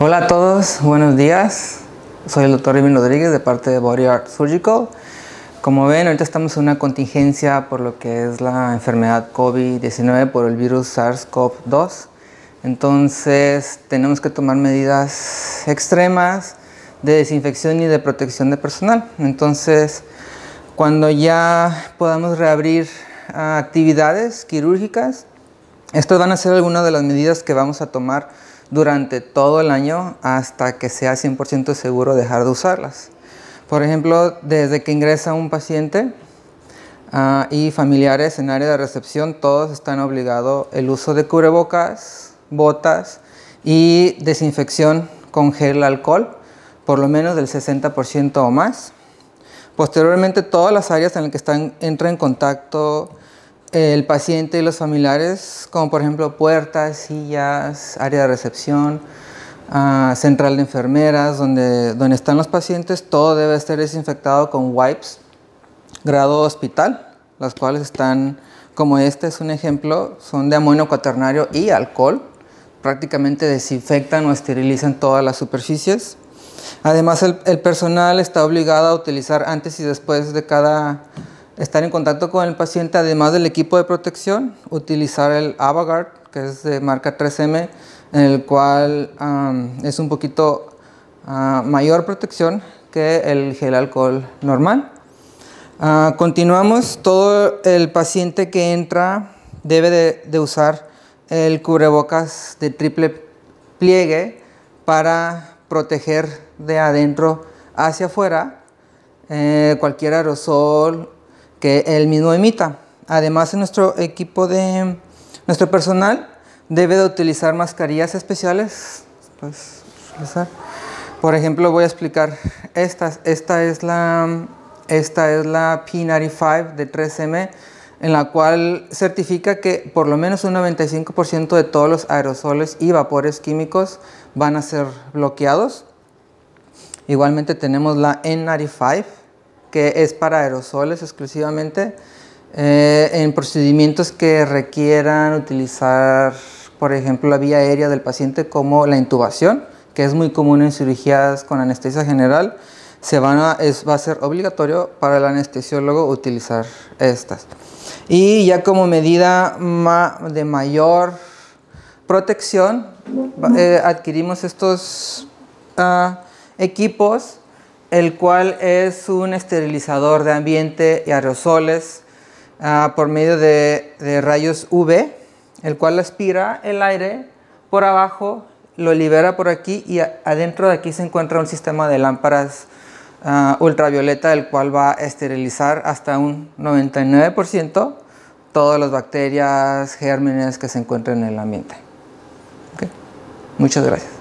Hola a todos, buenos días. Soy el doctor Irving Rodríguez de parte de Body Art Surgical. Como ven, ahorita estamos en una contingencia por lo que es la enfermedad COVID-19 por el virus SARS-CoV-2. Entonces, tenemos que tomar medidas extremas de desinfección y de protección de personal. Entonces, cuando ya podamos reabrir ah, actividades quirúrgicas, estas van a ser algunas de las medidas que vamos a tomar durante todo el año hasta que sea 100% seguro dejar de usarlas. Por ejemplo, desde que ingresa un paciente ah, y familiares en área de recepción, todos están obligados el uso de cubrebocas, botas y desinfección con gel alcohol, por lo menos del 60% o más. Posteriormente, todas las áreas en las que están, entra en contacto el paciente y los familiares, como por ejemplo puertas, sillas, área de recepción, ah, central de enfermeras, donde, donde están los pacientes, todo debe estar desinfectado con wipes grado hospital, las cuales están, como este es un ejemplo, son de amonio cuaternario y alcohol, prácticamente desinfectan o esterilizan todas las superficies. Además, el personal está obligado a utilizar antes y después de cada estar en contacto con el paciente, además del equipo de protección, utilizar el Avagard, que es de marca 3M, en el cual es un poquito ah, mayor protección que el gel alcohol normal. Ah, continuamos, todo el paciente que entra debe de, usar el cubrebocas de triple pliegue para proteger de adentro hacia afuera eh, cualquier aerosol que él mismo emita. Además, en nuestro equipo de nuestro personal debe de utilizar mascarillas especiales. Pues, por ejemplo, voy a explicar estas. Esta es la, esta es la P95 de 3M, en la cual certifica que por lo menos un 95% de todos los aerosoles y vapores químicos van a ser bloqueados. Igualmente tenemos la N95, que es para aerosoles exclusivamente, eh, en procedimientos que requieran utilizar, por ejemplo, la vía aérea del paciente como la intubación, que es muy común en cirugías con anestesia general, se va a ser obligatorio para el anestesiólogo utilizar estas. Y ya como medida de mayor protección, eh, adquirimos estos ah, equipos el cual es un esterilizador de ambiente y aerosoles ah, por medio de, rayos UV, el cual aspira el aire por abajo, lo libera por aquí y adentro de aquí se encuentra un sistema de lámparas ah, ultravioleta, el cual va a esterilizar hasta un 99% todas las bacterias, gérmenes que se encuentren en el ambiente. Muchas gracias.